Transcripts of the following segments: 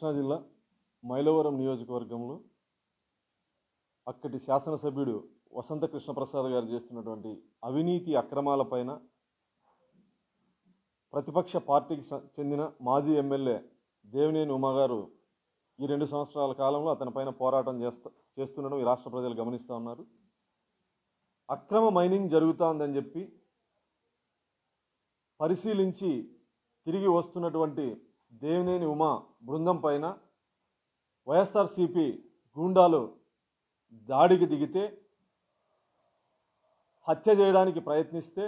కృష్ణా జిల్లా మైలవరం నియోజకవర్గంలో అక్కటి శాసనసభ్యుడు వసంత కృష్ణప్రసాద్ గారు చేస్తున్నటువంటి అవినీతి అక్రమాలపైన ప్రతిపక్ష పార్టీకి చెందిన మాజీ ఎమ్మెల్యే దేవినేని ఉమాగారు ఈ రెండు సంవత్సరాల కాలంలో అతనిపైన పోరాటం చేస్తా చేస్తుండడం ఈ రాష్ట్ర ప్రజలు గమనిస్తూ ఉన్నారు అక్రమ మైనింగ్ జరుగుతోందని చెప్పి పరిశీలించి తిరిగి వస్తున్నటువంటి దేవినేని ఉమా బృందం పైన వైఎస్ఆర్సిపి గూండాలు దాడికి దిగితే హత్య చేయడానికి ప్రయత్నిస్తే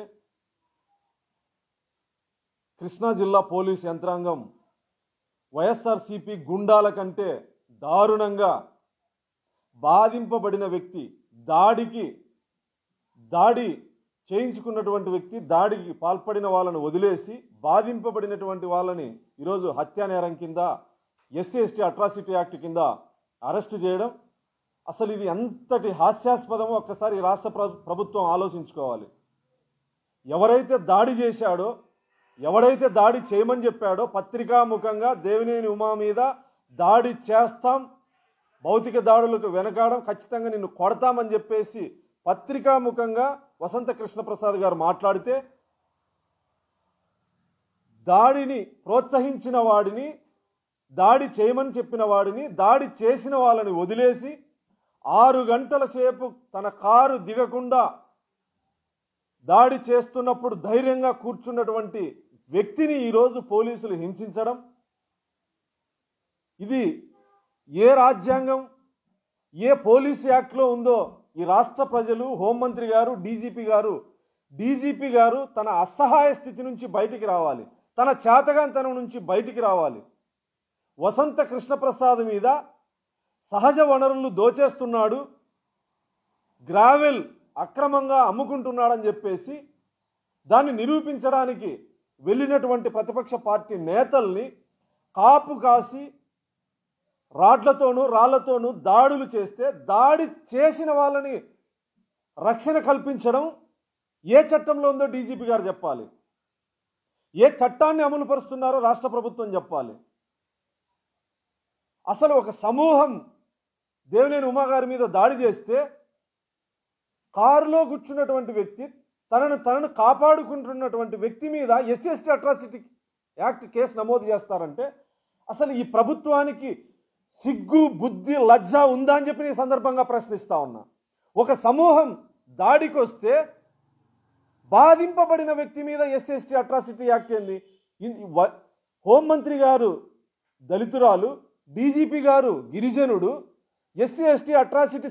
కృష్ణా జిల్లా పోలీస్ యంత్రాంగం వైఎస్ఆర్సిపి గుండాల కంటే దారుణంగా బాధింపబడిన వ్యక్తి దాడికి దాడి చేయించుకున్నటువంటి వ్యక్తి దాడికి పాల్పడిన వాళ్ళను వదిలేసి బాధింపబడినటువంటి వాళ్ళని ఈరోజు హత్యానేరం కింద ఎస్సీ ఎస్టీ అట్రాసిటీ యాక్ట్ కింద అరెస్ట్ చేయడం అసలు ఇది ఎంతటి హాస్యాస్పదమో ఒక్కసారి రాష్ట్ర ప్రభుత్వం ఆలోచించుకోవాలి ఎవరైతే దాడి చేశాడో ఎవడైతే దాడి చేయమని చెప్పాడో పత్రికాముఖంగా దేవినేని ఉమా మీద దాడి చేస్తాం భౌతిక దాడులకు వెనకాడం ఖచ్చితంగా నిన్ను కొడతామని చెప్పేసి పత్రికాముఖంగా వసంత కృష్ణప్రసాద్ గారు మాట్లాడితే దాడిని ప్రోత్సహించిన వాడిని దాడి చేయమని చెప్పిన వాడిని దాడి చేసిన వాళ్ళని వదిలేసి ఆరు గంటల సేపు తన కారు దిగకుండా దాడి చేస్తున్నప్పుడు ధైర్యంగా కూర్చున్నటువంటి వ్యక్తిని ఈరోజు పోలీసులు హింసించడం ఇది ఏ రాజ్యాంగం ఏ పోలీస్ యాక్ట్లో ఉందో ఈ రాష్ట్ర ప్రజలు హోంమంత్రి గారు డీజీపీ గారు డీజీపీ గారు తన అసహాయ స్థితి నుంచి బయటికి రావాలి తన చేతగాంతనం నుంచి బయటికి రావాలి వసంత కృష్ణప్రసాద్ మీద సహజ వనరులు దోచేస్తున్నాడు గ్రావెల్ అక్రమంగా అమ్ముకుంటున్నాడని చెప్పేసి దాన్ని నిరూపించడానికి వెళ్ళినటువంటి ప్రతిపక్ష పార్టీ నేతల్ని కాపు కాసి రాడ్లతోనూ రాళ్లతోనూ దాడులు చేస్తే దాడి చేసిన వాళ్ళని రక్షణ కల్పించడం ఏ చట్టంలో ఉందో డీజీపీ గారు చెప్పాలి ఏ చట్టాన్ని అమలు పరుస్తున్నారో రాష్ట్ర ప్రభుత్వం చెప్పాలి అసలు ఒక సమూహం దేవినేని ఉమాగారి మీద దాడి చేస్తే కారులో కూర్చున్నటువంటి వ్యక్తి తనను తనను కాపాడుకుంటున్నటువంటి వ్యక్తి మీద SC ST atrocity act case నమోదు చేస్తారంటే అసలు ఈ ప్రభుత్వానికి సిగ్గు బుద్ధి లజ్జ ఉందా అని చెప్పి నేను సందర్భంగా ప్రశ్నిస్తా ఉన్నా ఒక సమూహం దాడికొస్తే బాధింపబడిన వ్యక్తి మీద ఎస్ఎస్టీ అట్రాసిటీ యాక్ట్ ఏంది హోంమంత్రి గారు దళితురాలు డీజీపీ గారు గిరిజనుడు ఎస్సీ ఎస్టీ అట్రాసిటీ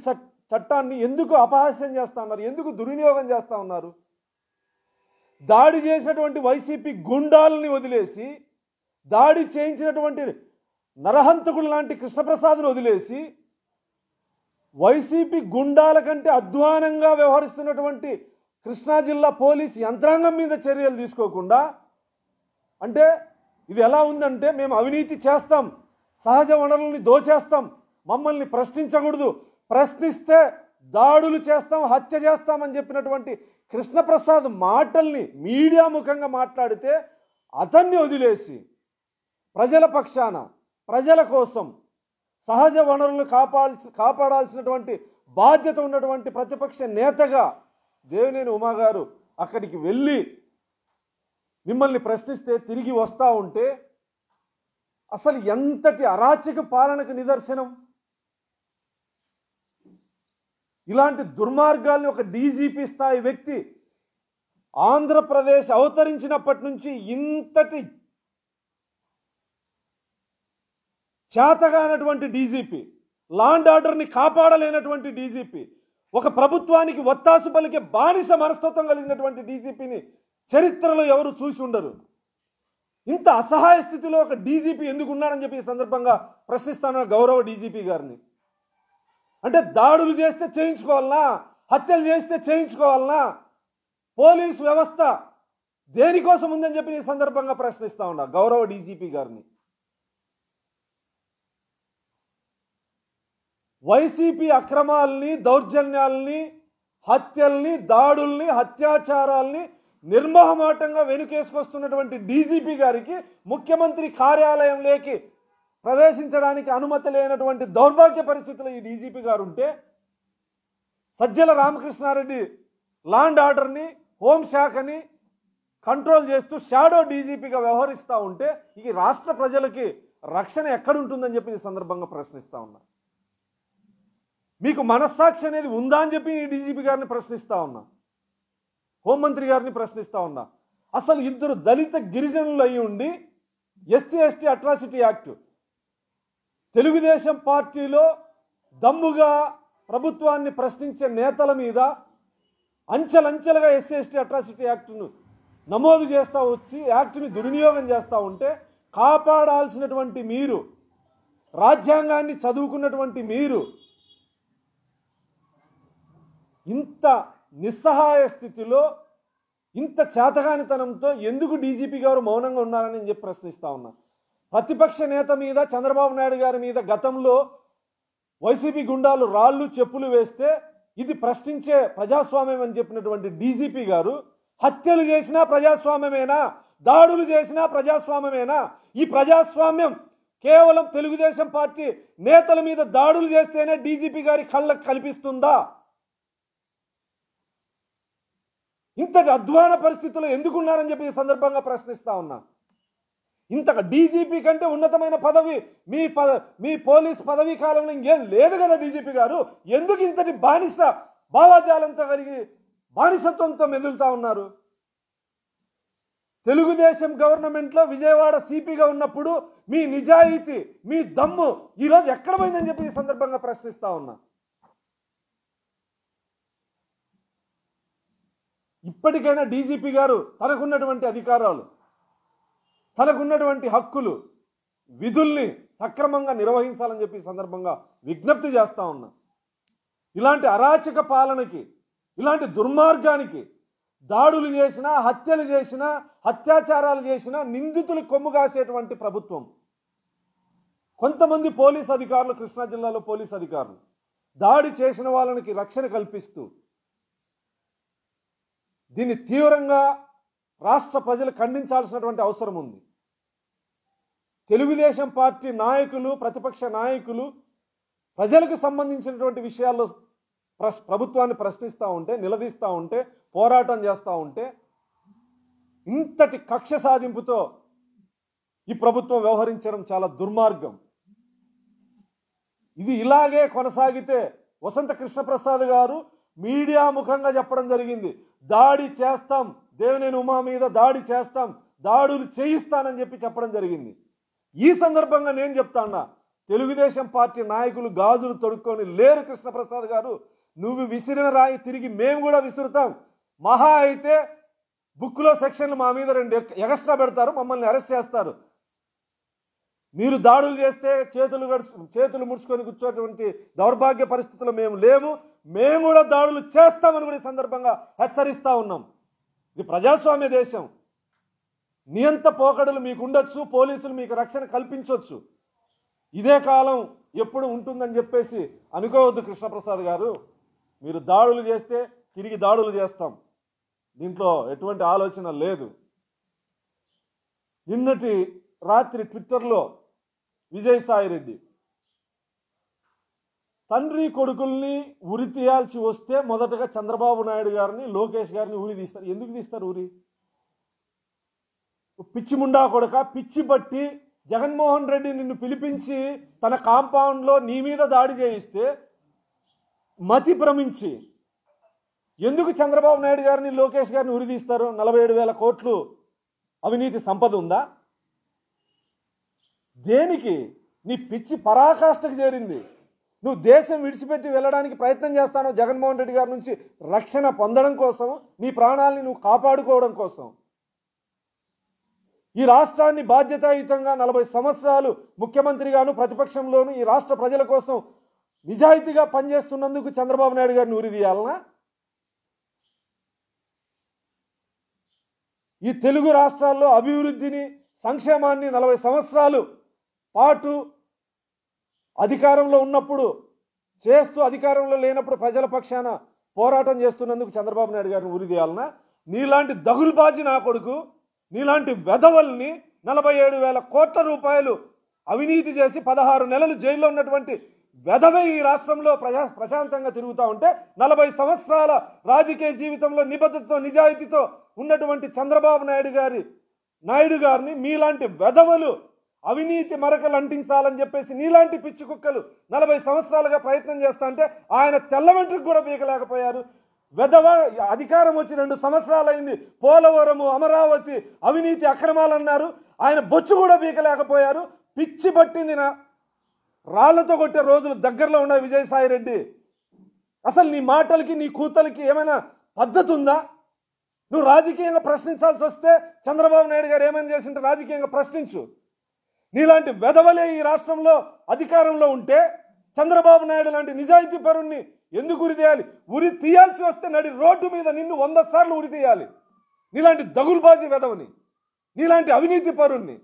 చట్టాన్ని ఎందుకు అపహాస్యం చేస్తూ ఉన్నారు ఎందుకు దుర్వినియోగం చేస్తూ ఉన్నారు దాడి చేసినటువంటి వైసీపీ గుండాలని వదిలేసి దాడి చేయించినటువంటి నరహంతకుడు లాంటి కృష్ణప్రసాద్ను వదిలేసి వైసీపీ గుండాల కంటే అధ్వానంగా వ్యవహరిస్తున్నటువంటి కృష్ణా జిల్లా పోలీస్ యంత్రాంగం మీద చర్యలు తీసుకోకుండా అంటే ఇది ఎలా ఉందంటే మేము అవినీతి చేస్తాం సహజ వనరుల్ని దోచేస్తాం మమ్మల్ని ప్రశ్నించకూడదు ప్రశ్నిస్తే దాడులు చేస్తాం హత్య చేస్తామని చెప్పినటువంటి కృష్ణప్రసాద్ మాటల్ని మీడియా ముఖంగా మాట్లాడితే అతన్ని వదిలేసి ప్రజల పక్షాన ప్రజల కోసం సహజ వనరులను కాపాడాల్సి కాపాడాల్సినటువంటి బాధ్యత ఉన్నటువంటి ప్రతిపక్ష నేతగా దేవినేని ఉమా గారు అక్కడికి వెళ్ళి మిమ్మల్ని ప్రశ్నిస్తే తిరిగి వస్తూ ఉంటే అసలు ఎంతటి అరాచక పాలనకు నిదర్శనం ఇలాంటి దుర్మార్గాల్ని ఒక డీజీపీ స్థాయి వ్యక్తి ఆంధ్రప్రదేశ్ అవతరించినప్పటి నుంచి ఇంతటి చేతగానటువంటి డీజీపీ లాండ్ ఆర్డర్ని కాపాడలేనటువంటి డీజీపీ ఒక ప్రభుత్వానికి ఒత్తాసు పలికే బానిస మనస్తత్వం కలిగినటువంటి డీజీపీని చరిత్రలో ఎవరు చూసి ఉండరు ఇంత అసహాయ స్థితిలో ఒక డీజీపీ ఎందుకు ఉన్నాడని చెప్పి ఈ సందర్భంగా ప్రశ్నిస్తాను గౌరవ డీజీపీ గారిని అంటే దాడులు చేస్తే చేయించుకోవాలనా హత్యలు చేస్తే చేయించుకోవాలనా పోలీస్ వ్యవస్థ దేనికోసం ఉందని చెప్పి ఈ సందర్భంగా ప్రశ్నిస్తా ఉన్నా గౌరవ డీజీపీ గారిని వైసీపీ అక్రమాలని దౌర్జన్యాల్ని హత్యల్ని దాడుల్ని హత్యాచారాల్ని నిర్మహమాటంగా వెనుకేసుకొస్తున్నటువంటి డీజీపీ గారికి ముఖ్యమంత్రి కార్యాలయంలోకి ప్రవేశించడానికి అనుమతి లేనటువంటి దౌర్భాగ్య పరిస్థితులు ఈ డీజీపీ గారు ఉంటే సజ్జల రామకృష్ణారెడ్డి లాండ్ ఆర్డర్ని హోంశాఖని కంట్రోల్ చేస్తూ షాడో డీజీపీగా వ్యవహరిస్తూ ఉంటే ఈ రాష్ట్ర ప్రజలకి రక్షణ ఎక్కడుంటుందని చెప్పి ఈ సందర్భంగా ప్రశ్నిస్తూ ఉన్నా మీకు మనస్సాక్షి అనేది ఉందా అని చెప్పి డీజీపీ గారిని ప్రశ్నిస్తూ ఉన్నా హోంమంత్రి గారిని ప్రశ్నిస్తూ ఉన్నా అసలు ఇద్దరు దళిత గిరిజనులు అయి ఉండి SC ST atrocity act Telugu Desam పార్టీలో దమ్ముగా ప్రభుత్వాన్ని ప్రశ్నించే నేతల మీద అంచెలంచెలుగా ఎస్సీ ఎస్టీ అట్రాసిటీ యాక్టును నమోదు చేస్తూ వచ్చి యాక్ట్ని దుర్వినియోగం చేస్తూ ఉంటే కాపాడాల్సినటువంటి మీరు రాజ్యాంగాన్ని చదువుకున్నటువంటి మీరు ఇంత నిస్సహాయ స్థితిలో ఇంత చేతగానితనంతో ఎందుకు డీజీపీ గారు మౌనంగా ఉన్నారని నేను చెప్పి ప్రశ్నిస్తా ఉన్నా ప్రతిపక్ష నేత మీద చంద్రబాబు నాయుడు గారి మీద గతంలో వైసీపీ గుండాలు రాళ్ళు చెప్పులు వేస్తే ఇది ప్రశ్నించే ప్రజాస్వామ్యం అని చెప్పినటువంటి డీజీపీ గారు హత్యలు చేసినా ప్రజాస్వామ్యమేనా దాడులు చేసినా ప్రజాస్వామ్యమేనా ఈ ప్రజాస్వామ్యం కేవలం తెలుగుదేశం పార్టీ నేతల మీద దాడులు చేస్తేనే డీజీపీ గారి కళ్ళకు కనిపిస్తుందా ఇంతటి అధ్వాన పరిస్థితుల్లో ఎందుకున్నారని చెప్పి ఈ సందర్భంగా ప్రశ్నిస్తా ఉన్నా ఇంత డీజీపీ కంటే ఉన్నతమైన పదవి మీ పద మీ పోలీస్ పదవీ కాలంలో ఇంకేం లేదు కదా డీజీపీ గారు ఎందుకు ఇంతటి బానిస భావాజాలంతో కలిగి బానిసత్వంతో మెదులుతా ఉన్నారు తెలుగుదేశం గవర్నమెంట్లో విజయవాడ సిపిగా ఉన్నప్పుడు మీ నిజాయితీ మీ దమ్ము ఈరోజు ఎక్కడ పోయిందని చెప్పి ఈ సందర్భంగా ప్రశ్నిస్తా ఉన్నా ఇప్పటికైనా డీజీపీ గారు తనకున్నటువంటి అధికారాలు తనకున్నటువంటి హక్కులు విధుల్ని సక్రమంగా నిర్వహించాలని చెప్పి సందర్భంగా విజ్ఞప్తి చేస్తూ ఉన్నా ఇలాంటి అరాచక పాలనకి ఇలాంటి దుర్మార్గానికి దాడులు చేసినా హత్యలు చేసినా అత్యాచారాలు చేసినా నిందితులు కొమ్ము కాసేటువంటి ప్రభుత్వం కొంతమంది పోలీస్ అధికారులు కృష్ణా జిల్లాలో పోలీస్ అధికారులు దాడి చేసిన వాళ్ళకి రక్షణ కల్పిస్తూ దీన్ని తీవ్రంగా రాష్ట్ర ప్రజలు ఖండించాల్సినటువంటి అవసరం ఉంది తెలుగుదేశం పార్టీ నాయకులు ప్రతిపక్ష నాయకులు ప్రజలకు సంబంధించినటువంటి విషయాల్లో ప్రభుత్వాన్ని ప్రశ్నిస్తూ ఉంటే నిలదీస్తూ ఉంటే పోరాటం చేస్తూ ఉంటే ఇంతటి కక్ష సాధింపుతో ఈ ప్రభుత్వం వ్యవహరించడం చాలా దుర్మార్గం ఇది ఇలాగే కొనసాగితే వసంత కృష్ణప్రసాద్ గారు మీడియా ముఖంగా చెప్పడం జరిగింది దాడి చేస్తాం దేవుని ఉమా మీద దాడి చేస్తాం దాడులు చేయిస్తానని చెప్పి చెప్పడం జరిగింది ఈ సందర్భంగా నేను చెప్తాన్నా తెలుగుదేశం పార్టీ నాయకులు గాజులు తొడుక్కొని లేరు కృష్ణప్రసాద్ గారు నువ్వు విసిరిన రాయి తిరిగి మేము కూడా విసురుతాం మహా అయితే బుక్లో సెక్షన్లు మా మీద రెండు ఎక్స్ట్రా పెడతారు మమ్మల్ని అరెస్ట్ చేస్తారు మీరు దాడులు చేస్తే చేతులు చేతులు ముడుచుకొని కూర్చోటువంటి దౌర్భాగ్య పరిస్థితులు మేము లేము మేము కూడా దాడులు చేస్తామని కూడా సందర్భంగా హెచ్చరిస్తూ ఉన్నాం ఇది ప్రజాస్వామ్య దేశం నియంత పోకడలు మీకు ఉండొచ్చు పోలీసులు మీకు రక్షణ కల్పించవచ్చు ఇదే కాలం ఎప్పుడు ఉంటుందని చెప్పేసి అనుకోవద్దు కృష్ణప్రసాద్ గారు మీరు దాడులు చేస్తే తిరిగి దాడులు చేస్తాం దీంట్లో ఎటువంటి ఆలోచన లేదు నిన్నటి రాత్రి ట్విట్టర్లో విజయసాయి రెడ్డి తండ్రి కొడుకుల్ని ఉరి తీయాల్సి వస్తే మొదటగా చంద్రబాబు నాయుడు గారిని లోకేష్ గారిని ఉరి తీస్తారు ఎందుకు తీస్తారు ఉరి పిచ్చి ముండా కొడక పిచ్చి బట్టి జగన్మోహన్ రెడ్డి నిన్ను పిలిపించి తన కాంపౌండ్లో నీ మీద దాడి చేయిస్తే మతి భ్రమించి ఎందుకు చంద్రబాబు నాయుడు గారిని లోకేష్ గారిని ఉరి తీస్తారు నలభై ఏడు వేల కోట్లు అవినీతి సంపద ఉందా దేనికి నీ పిచ్చి పరాకాష్ఠకు చేరింది నువ్వు దేశం విడిచిపెట్టి వెళ్ళడానికి ప్రయత్నం చేస్తానో జగన్మోహన్ రెడ్డి గారి నుంచి రక్షణ పొందడం కోసం నీ ప్రాణాలని నువ్వు కాపాడుకోవడం కోసం ఈ రాష్ట్రాన్ని బాధ్యతాయుతంగా నలభై సంవత్సరాలు ముఖ్యమంత్రిగాను ప్రతిపక్షంలోను ఈ రాష్ట్ర ప్రజల కోసం నిజాయితీగా పనిచేస్తున్నందుకు చంద్రబాబు నాయుడు గారిని ఉరిదీయాలనా ఈ తెలుగు రాష్ట్రాల్లో అభివృద్ధిని సంక్షేమాన్ని నలభై సంవత్సరాలు పాటు అధికారంలో ఉన్నప్పుడు చేస్తూ అధికారంలో లేనప్పుడు ప్రజల పక్షాన పోరాటం చేస్తున్నందుకు చంద్రబాబు నాయుడు గారిని ఉరిదీయాలన నీలాంటి దగులుబాజి నా కొడుకు నీలాంటి వెధవల్ని నలభై ఏడు వేల కోట్ల రూపాయలు అవినీతి చేసి పదహారు నెలలు జైల్లో ఉన్నటువంటి వెధవై ఈ రాష్ట్రంలో ప్రజా ప్రశాంతంగా తిరుగుతూ ఉంటే నలభై సంవత్సరాల రాజకీయ జీవితంలో నిబద్ధతతో నిజాయితీతో ఉన్నటువంటి చంద్రబాబు నాయుడు గారి నాయుడు గారిని మీలాంటి వెధవలు అవినీతి మరకలు అంటించాలని చెప్పేసి నీలాంటి పిచ్చి కుక్కలు నలభై సంవత్సరాలుగా ప్రయత్నం చేస్తా అంటే ఆయన తెల్ల వెంట్రుకు కూడా పీకలేకపోయారు వెదవ అధికారం వచ్చి రెండు అయింది పోలవరము అమరావతి అవినీతి అక్రమాలు అన్నారు ఆయన బొచ్చు కూడా పీకలేకపోయారు పిచ్చి పట్టింది నా రాళ్లతో కొట్టే రోజులు దగ్గరలో ఉన్న విజయసాయిరెడ్డి అసలు నీ మాటలకి నీ కూతలకి ఏమైనా పద్ధతి ఉందా నువ్వు రాజకీయంగా ప్రశ్నించాల్సి వస్తే చంద్రబాబు నాయుడు గారు ఏమైనా చేసింటే రాజకీయంగా ప్రశ్నించు నీలాంటి వెధవలే ఈ రాష్ట్రంలో అధికారంలో ఉంటే చంద్రబాబు నాయుడు లాంటి నిజాయితీ పరుణ్ణి ఎందుకు ఉరి తీయాలి ఉరి తీయాల్సి వస్తే నడి రోడ్డు మీద నిన్ను వంద సార్లు ఉరి తీయాలి నీలాంటి దగులుబాజీ వెధవని నీలాంటి అవినీతి పరుణ్ణి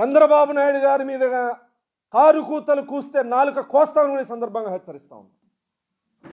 చంద్రబాబు నాయుడు గారి మీదగా కారు కూతలు కూస్తే నాలుక కోస్తామని కూడా సందర్భంగా హెచ్చరిస్తా ఉంది